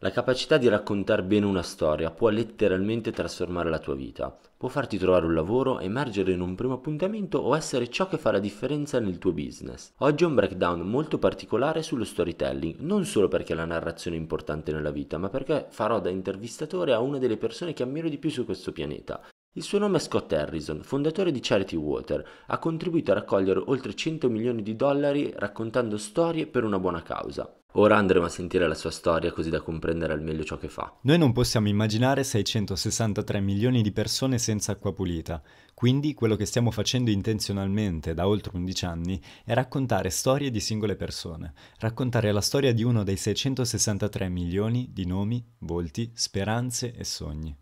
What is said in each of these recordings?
La capacità di raccontare bene una storia può letteralmente trasformare la tua vita, può farti trovare un lavoro, emergere in un primo appuntamento o essere ciò che fa la differenza nel tuo business. Oggi ho un breakdown molto particolare sullo storytelling, non solo perché la narrazione è importante nella vita, ma perché farò da intervistatore a una delle persone che ammiro di più su questo pianeta, il suo nome è Scott Harrison, fondatore di Charity Water, ha contribuito a raccogliere oltre 100 milioni di dollari raccontando storie per una buona causa. Ora andremo a sentire la sua storia così da comprendere al meglio ciò che fa. Noi non possiamo immaginare 663 milioni di persone senza acqua pulita, quindi quello che stiamo facendo intenzionalmente da oltre 11 anni è raccontare storie di singole persone, raccontare la storia di uno dei 663 milioni di nomi, volti, speranze e sogni.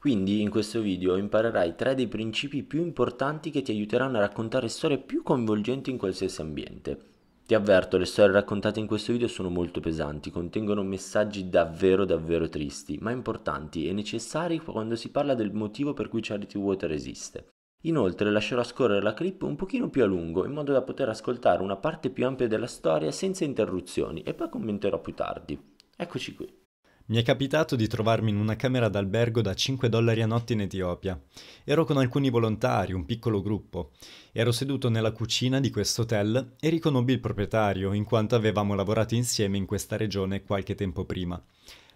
Quindi in questo video imparerai tre dei principi più importanti che ti aiuteranno a raccontare storie più coinvolgenti in qualsiasi ambiente. Ti avverto, le storie raccontate in questo video sono molto pesanti, contengono messaggi davvero davvero tristi, ma importanti e necessari quando si parla del motivo per cui Charity Water esiste. Inoltre lascerò scorrere la clip un pochino più a lungo in modo da poter ascoltare una parte più ampia della storia senza interruzioni e poi commenterò più tardi. Eccoci qui. Mi è capitato di trovarmi in una camera d'albergo da 5 dollari a notte in Etiopia. Ero con alcuni volontari, un piccolo gruppo. Ero seduto nella cucina di questo hotel e riconobbi il proprietario, in quanto avevamo lavorato insieme in questa regione qualche tempo prima.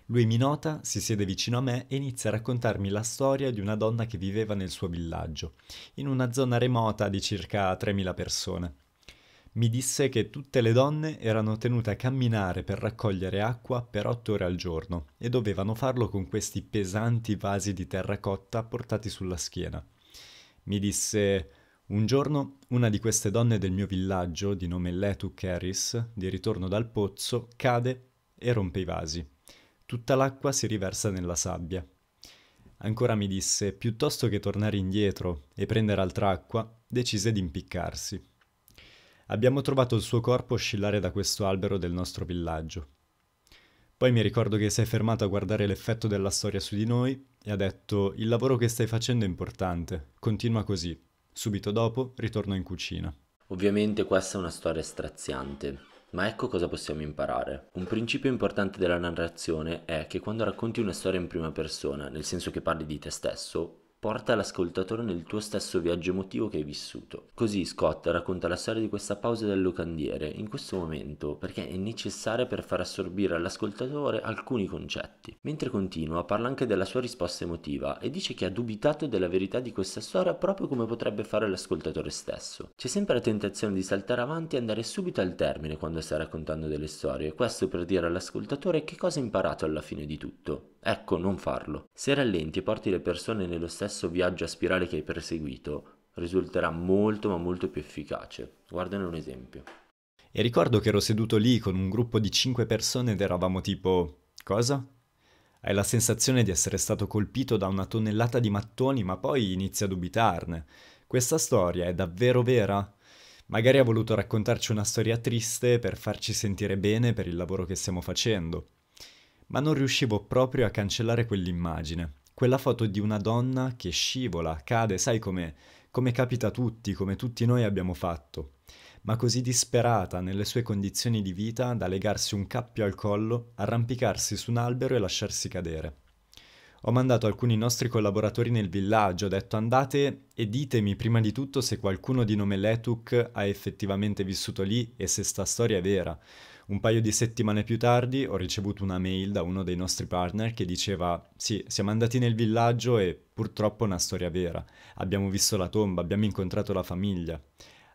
Lui mi nota, si siede vicino a me e inizia a raccontarmi la storia di una donna che viveva nel suo villaggio, in una zona remota di circa 3.000 persone mi disse che tutte le donne erano tenute a camminare per raccogliere acqua per otto ore al giorno e dovevano farlo con questi pesanti vasi di terracotta portati sulla schiena. Mi disse un giorno una di queste donne del mio villaggio, di nome Letu Keris, di ritorno dal pozzo, cade e rompe i vasi. Tutta l'acqua si riversa nella sabbia. Ancora mi disse, piuttosto che tornare indietro e prendere altra acqua, decise di impiccarsi abbiamo trovato il suo corpo oscillare da questo albero del nostro villaggio. Poi mi ricordo che si è fermato a guardare l'effetto della storia su di noi e ha detto il lavoro che stai facendo è importante, continua così. Subito dopo ritorno in cucina. Ovviamente questa è una storia straziante, ma ecco cosa possiamo imparare. Un principio importante della narrazione è che quando racconti una storia in prima persona, nel senso che parli di te stesso, Porta l'ascoltatore nel tuo stesso viaggio emotivo che hai vissuto. Così Scott racconta la storia di questa pausa del locandiere in questo momento perché è necessaria per far assorbire all'ascoltatore alcuni concetti. Mentre continua parla anche della sua risposta emotiva e dice che ha dubitato della verità di questa storia proprio come potrebbe fare l'ascoltatore stesso. C'è sempre la tentazione di saltare avanti e andare subito al termine quando stai raccontando delle storie, questo per dire all'ascoltatore che cosa ha imparato alla fine di tutto. Ecco, non farlo. Se rallenti e porti le persone nello stesso stesso viaggio a spirale che hai perseguito risulterà molto ma molto più efficace. Guardane un esempio. E ricordo che ero seduto lì con un gruppo di 5 persone ed eravamo tipo... Cosa? Hai la sensazione di essere stato colpito da una tonnellata di mattoni, ma poi inizi a dubitarne. Questa storia è davvero vera? Magari ha voluto raccontarci una storia triste per farci sentire bene per il lavoro che stiamo facendo. Ma non riuscivo proprio a cancellare quell'immagine quella foto di una donna che scivola, cade, sai come, come capita a tutti, come tutti noi abbiamo fatto, ma così disperata nelle sue condizioni di vita da legarsi un cappio al collo, arrampicarsi su un albero e lasciarsi cadere. Ho mandato alcuni nostri collaboratori nel villaggio, ho detto andate e ditemi prima di tutto se qualcuno di nome Letuk ha effettivamente vissuto lì e se sta storia è vera, un paio di settimane più tardi ho ricevuto una mail da uno dei nostri partner che diceva sì, siamo andati nel villaggio e purtroppo è una storia vera. Abbiamo visto la tomba, abbiamo incontrato la famiglia.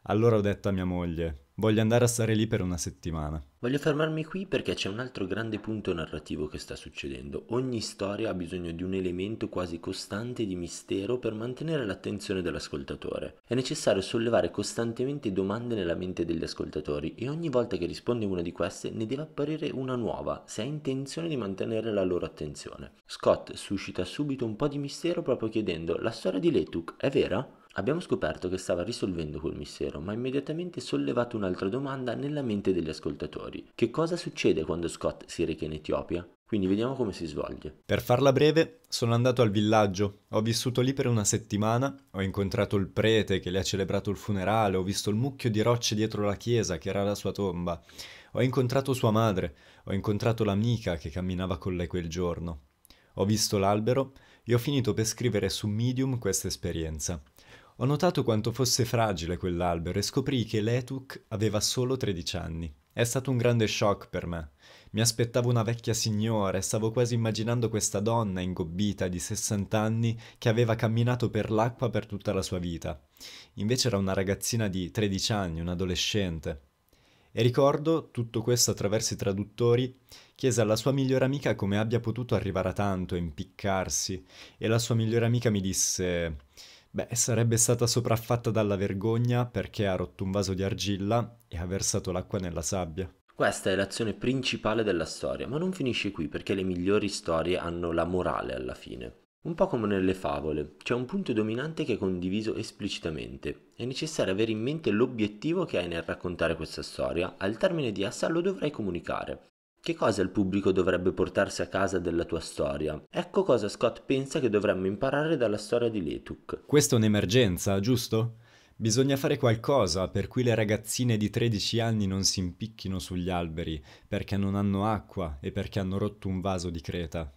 Allora ho detto a mia moglie, voglio andare a stare lì per una settimana. Voglio fermarmi qui perché c'è un altro grande punto narrativo che sta succedendo. Ogni storia ha bisogno di un elemento quasi costante di mistero per mantenere l'attenzione dell'ascoltatore. È necessario sollevare costantemente domande nella mente degli ascoltatori e ogni volta che risponde una di queste ne deve apparire una nuova se ha intenzione di mantenere la loro attenzione. Scott suscita subito un po' di mistero proprio chiedendo la storia di Letuk è vera? Abbiamo scoperto che stava risolvendo quel mistero, ma immediatamente sollevato un'altra domanda nella mente degli ascoltatori. Che cosa succede quando Scott si reca in Etiopia? Quindi vediamo come si svolge. Per farla breve, sono andato al villaggio, ho vissuto lì per una settimana, ho incontrato il prete che le ha celebrato il funerale, ho visto il mucchio di rocce dietro la chiesa che era la sua tomba, ho incontrato sua madre, ho incontrato l'amica che camminava con lei quel giorno, ho visto l'albero e ho finito per scrivere su Medium questa esperienza. Ho notato quanto fosse fragile quell'albero e scoprì che Letuk aveva solo 13 anni. È stato un grande shock per me. Mi aspettavo una vecchia signora e stavo quasi immaginando questa donna ingobbita di 60 anni che aveva camminato per l'acqua per tutta la sua vita. Invece era una ragazzina di 13 anni, un adolescente. E ricordo, tutto questo attraverso i traduttori, chiese alla sua migliore amica come abbia potuto arrivare a tanto, impiccarsi, e la sua migliore amica mi disse Beh, sarebbe stata sopraffatta dalla vergogna perché ha rotto un vaso di argilla e ha versato l'acqua nella sabbia. Questa è l'azione principale della storia, ma non finisce qui perché le migliori storie hanno la morale alla fine. Un po' come nelle favole, c'è un punto dominante che è condiviso esplicitamente. È necessario avere in mente l'obiettivo che hai nel raccontare questa storia, al termine di essa lo dovrai comunicare. Che cosa il pubblico dovrebbe portarsi a casa della tua storia? Ecco cosa Scott pensa che dovremmo imparare dalla storia di Letuk. Questa è un'emergenza, giusto? Bisogna fare qualcosa per cui le ragazzine di 13 anni non si impicchino sugli alberi perché non hanno acqua e perché hanno rotto un vaso di creta.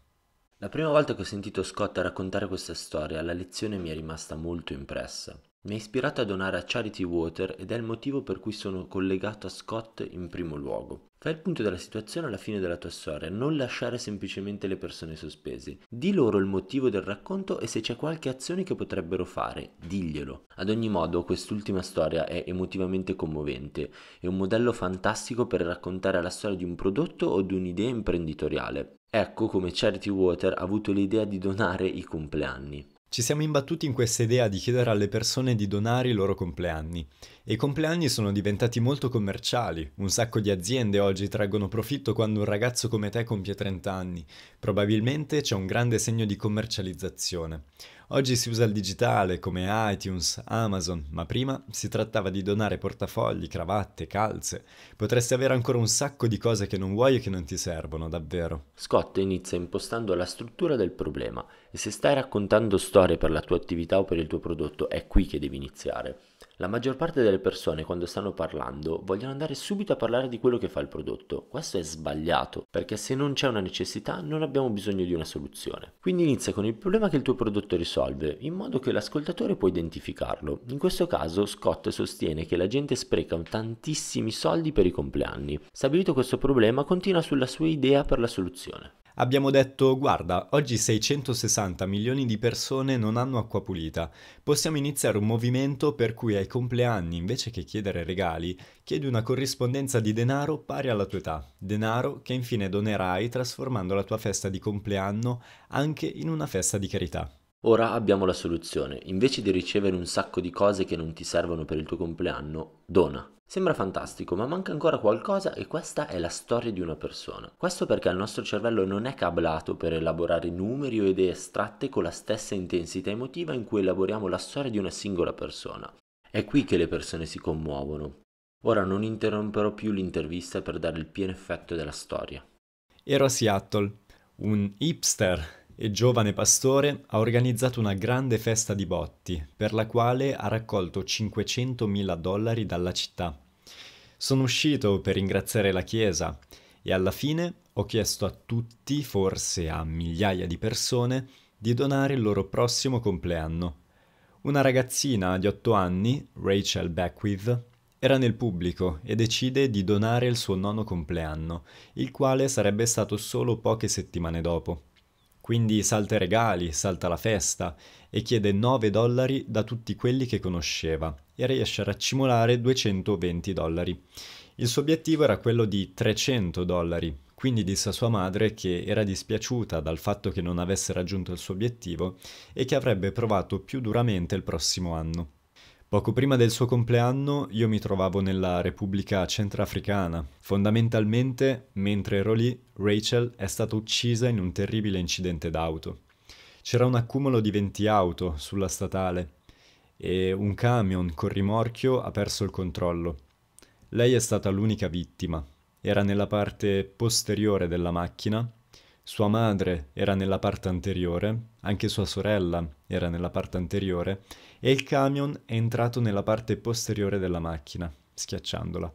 La prima volta che ho sentito Scott raccontare questa storia, la lezione mi è rimasta molto impressa. Mi ha ispirato a donare a Charity Water ed è il motivo per cui sono collegato a Scott in primo luogo. Fai il punto della situazione alla fine della tua storia, non lasciare semplicemente le persone sospese. Di loro il motivo del racconto e se c'è qualche azione che potrebbero fare, diglielo. Ad ogni modo, quest'ultima storia è emotivamente commovente, è un modello fantastico per raccontare la storia di un prodotto o di un'idea imprenditoriale. Ecco come Charity Water ha avuto l'idea di donare i compleanni. Ci siamo imbattuti in questa idea di chiedere alle persone di donare i loro compleanni e i compleanni sono diventati molto commerciali, un sacco di aziende oggi traggono profitto quando un ragazzo come te compie 30 anni, probabilmente c'è un grande segno di commercializzazione. Oggi si usa il digitale come iTunes, Amazon, ma prima si trattava di donare portafogli, cravatte, calze. Potresti avere ancora un sacco di cose che non vuoi e che non ti servono, davvero. Scott inizia impostando la struttura del problema e se stai raccontando storie per la tua attività o per il tuo prodotto è qui che devi iniziare. La maggior parte delle persone quando stanno parlando vogliono andare subito a parlare di quello che fa il prodotto. Questo è sbagliato, perché se non c'è una necessità non abbiamo bisogno di una soluzione. Quindi inizia con il problema che il tuo prodotto risolve, in modo che l'ascoltatore può identificarlo. In questo caso Scott sostiene che la gente spreca tantissimi soldi per i compleanni. Stabilito questo problema, continua sulla sua idea per la soluzione. Abbiamo detto, guarda, oggi 660 milioni di persone non hanno acqua pulita, possiamo iniziare un movimento per cui ai compleanni, invece che chiedere regali, chiedi una corrispondenza di denaro pari alla tua età, denaro che infine donerai trasformando la tua festa di compleanno anche in una festa di carità. Ora abbiamo la soluzione, invece di ricevere un sacco di cose che non ti servono per il tuo compleanno, dona. Sembra fantastico, ma manca ancora qualcosa e questa è la storia di una persona. Questo perché il nostro cervello non è cablato per elaborare numeri o idee astratte con la stessa intensità emotiva in cui elaboriamo la storia di una singola persona. È qui che le persone si commuovono. Ora non interromperò più l'intervista per dare il pieno effetto della storia. Ero a Seattle, un hipster e giovane pastore, ha organizzato una grande festa di botti, per la quale ha raccolto 500.000 dollari dalla città. Sono uscito per ringraziare la Chiesa e alla fine ho chiesto a tutti, forse a migliaia di persone, di donare il loro prossimo compleanno. Una ragazzina di 8 anni, Rachel Beckwith, era nel pubblico e decide di donare il suo nono compleanno, il quale sarebbe stato solo poche settimane dopo. Quindi salta i regali, salta la festa e chiede 9 dollari da tutti quelli che conosceva e riesce a raccimolare 220 dollari. Il suo obiettivo era quello di 300 dollari, quindi disse a sua madre che era dispiaciuta dal fatto che non avesse raggiunto il suo obiettivo e che avrebbe provato più duramente il prossimo anno. Poco prima del suo compleanno io mi trovavo nella Repubblica Centrafricana. Fondamentalmente, mentre ero lì, Rachel è stata uccisa in un terribile incidente d'auto. C'era un accumulo di 20 auto sulla statale e un camion con rimorchio ha perso il controllo. Lei è stata l'unica vittima. Era nella parte posteriore della macchina sua madre era nella parte anteriore, anche sua sorella era nella parte anteriore e il camion è entrato nella parte posteriore della macchina, schiacciandola.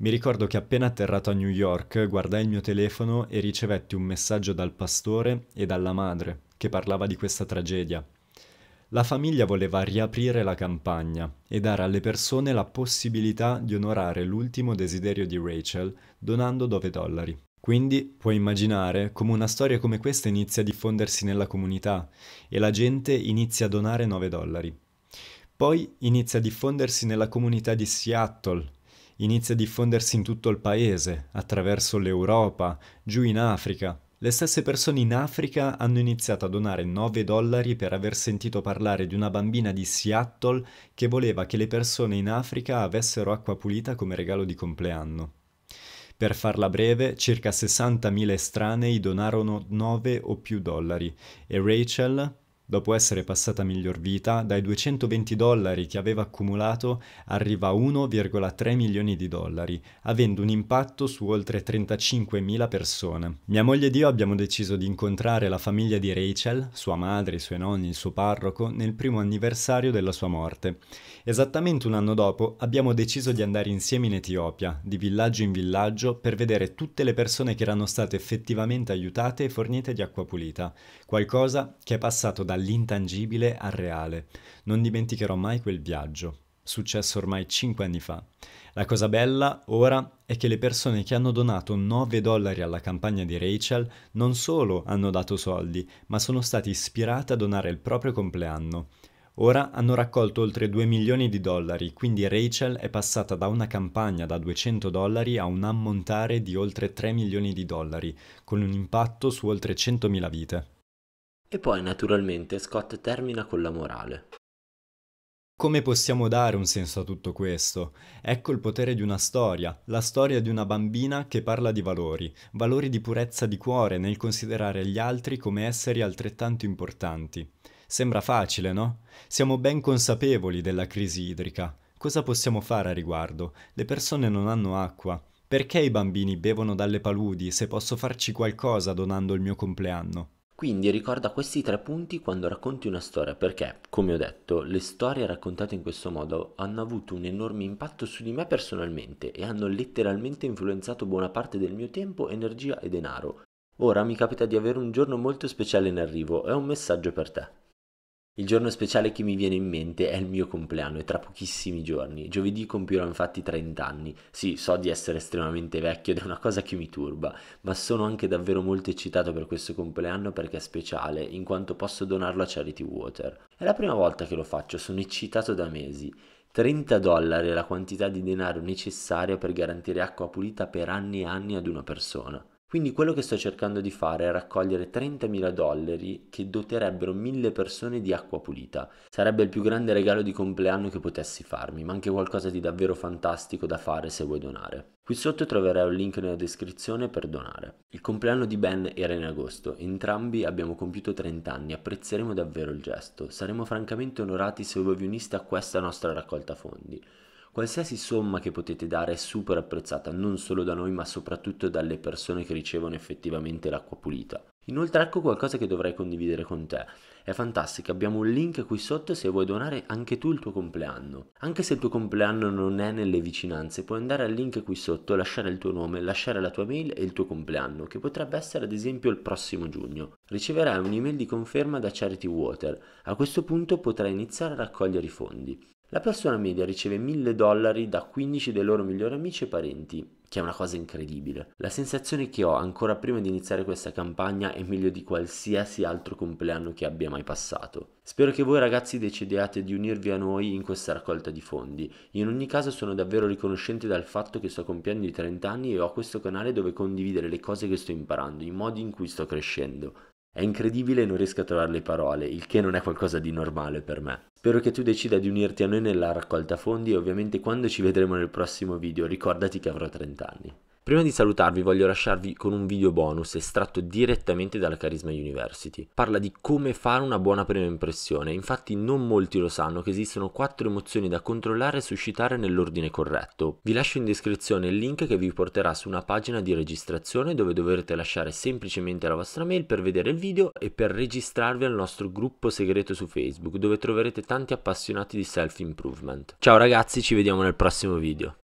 Mi ricordo che appena atterrato a New York guardai il mio telefono e ricevetti un messaggio dal pastore e dalla madre che parlava di questa tragedia. La famiglia voleva riaprire la campagna e dare alle persone la possibilità di onorare l'ultimo desiderio di Rachel donando 9 dollari. Quindi puoi immaginare come una storia come questa inizia a diffondersi nella comunità e la gente inizia a donare 9 dollari. Poi inizia a diffondersi nella comunità di Seattle, inizia a diffondersi in tutto il paese, attraverso l'Europa, giù in Africa. Le stesse persone in Africa hanno iniziato a donare 9 dollari per aver sentito parlare di una bambina di Seattle che voleva che le persone in Africa avessero acqua pulita come regalo di compleanno. Per farla breve, circa 60.000 estranei donarono 9 o più dollari e Rachel, dopo essere passata miglior vita, dai 220 dollari che aveva accumulato arriva a 1,3 milioni di dollari, avendo un impatto su oltre 35.000 persone. Mia moglie ed io abbiamo deciso di incontrare la famiglia di Rachel, sua madre, i suoi nonni, il suo parroco, nel primo anniversario della sua morte. Esattamente un anno dopo abbiamo deciso di andare insieme in Etiopia, di villaggio in villaggio, per vedere tutte le persone che erano state effettivamente aiutate e fornite di acqua pulita, qualcosa che è passato dal dall'intangibile al reale. Non dimenticherò mai quel viaggio, successo ormai 5 anni fa. La cosa bella ora è che le persone che hanno donato 9 dollari alla campagna di Rachel non solo hanno dato soldi, ma sono state ispirate a donare il proprio compleanno. Ora hanno raccolto oltre 2 milioni di dollari, quindi Rachel è passata da una campagna da 200 dollari a un ammontare di oltre 3 milioni di dollari, con un impatto su oltre 100.000 vite. E poi naturalmente Scott termina con la morale. Come possiamo dare un senso a tutto questo? Ecco il potere di una storia, la storia di una bambina che parla di valori, valori di purezza di cuore nel considerare gli altri come esseri altrettanto importanti. Sembra facile, no? Siamo ben consapevoli della crisi idrica. Cosa possiamo fare a riguardo? Le persone non hanno acqua. Perché i bambini bevono dalle paludi se posso farci qualcosa donando il mio compleanno? Quindi ricorda questi tre punti quando racconti una storia, perché, come ho detto, le storie raccontate in questo modo hanno avuto un enorme impatto su di me personalmente e hanno letteralmente influenzato buona parte del mio tempo, energia e denaro. Ora mi capita di avere un giorno molto speciale in arrivo, e ho un messaggio per te. Il giorno speciale che mi viene in mente è il mio compleanno e tra pochissimi giorni. Giovedì compirò infatti 30 anni. Sì, so di essere estremamente vecchio ed è una cosa che mi turba, ma sono anche davvero molto eccitato per questo compleanno perché è speciale, in quanto posso donarlo a Charity Water. È la prima volta che lo faccio, sono eccitato da mesi. 30 dollari è la quantità di denaro necessaria per garantire acqua pulita per anni e anni ad una persona. Quindi quello che sto cercando di fare è raccogliere 30.000 dollari che doterebbero mille persone di acqua pulita. Sarebbe il più grande regalo di compleanno che potessi farmi, ma anche qualcosa di davvero fantastico da fare se vuoi donare. Qui sotto troverai un link nella descrizione per donare. Il compleanno di Ben era in agosto, entrambi abbiamo compiuto 30 anni, apprezzeremo davvero il gesto, saremo francamente onorati se voi vi uniste a questa nostra raccolta fondi. Qualsiasi somma che potete dare è super apprezzata non solo da noi ma soprattutto dalle persone che ricevono effettivamente l'acqua pulita. Inoltre ecco qualcosa che dovrei condividere con te. È fantastica, abbiamo un link qui sotto se vuoi donare anche tu il tuo compleanno. Anche se il tuo compleanno non è nelle vicinanze, puoi andare al link qui sotto, lasciare il tuo nome, lasciare la tua mail e il tuo compleanno, che potrebbe essere ad esempio il prossimo giugno. Riceverai un'email di conferma da Charity Water. A questo punto potrai iniziare a raccogliere i fondi. La persona media riceve 1000 dollari da 15 dei loro migliori amici e parenti, che è una cosa incredibile. La sensazione che ho ancora prima di iniziare questa campagna è meglio di qualsiasi altro compleanno che abbia mai passato. Spero che voi ragazzi decidiate di unirvi a noi in questa raccolta di fondi. In ogni caso sono davvero riconoscente dal fatto che sto compiendo i 30 anni e ho questo canale dove condividere le cose che sto imparando, i modi in cui sto crescendo. È incredibile e non riesco a trovare le parole, il che non è qualcosa di normale per me. Spero che tu decida di unirti a noi nella raccolta fondi e ovviamente quando ci vedremo nel prossimo video ricordati che avrò 30 anni. Prima di salutarvi voglio lasciarvi con un video bonus estratto direttamente dalla Carisma University. Parla di come fare una buona prima impressione, infatti non molti lo sanno che esistono quattro emozioni da controllare e suscitare nell'ordine corretto. Vi lascio in descrizione il link che vi porterà su una pagina di registrazione dove dovrete lasciare semplicemente la vostra mail per vedere il video e per registrarvi al nostro gruppo segreto su Facebook dove troverete tanti appassionati di self improvement. Ciao ragazzi, ci vediamo nel prossimo video.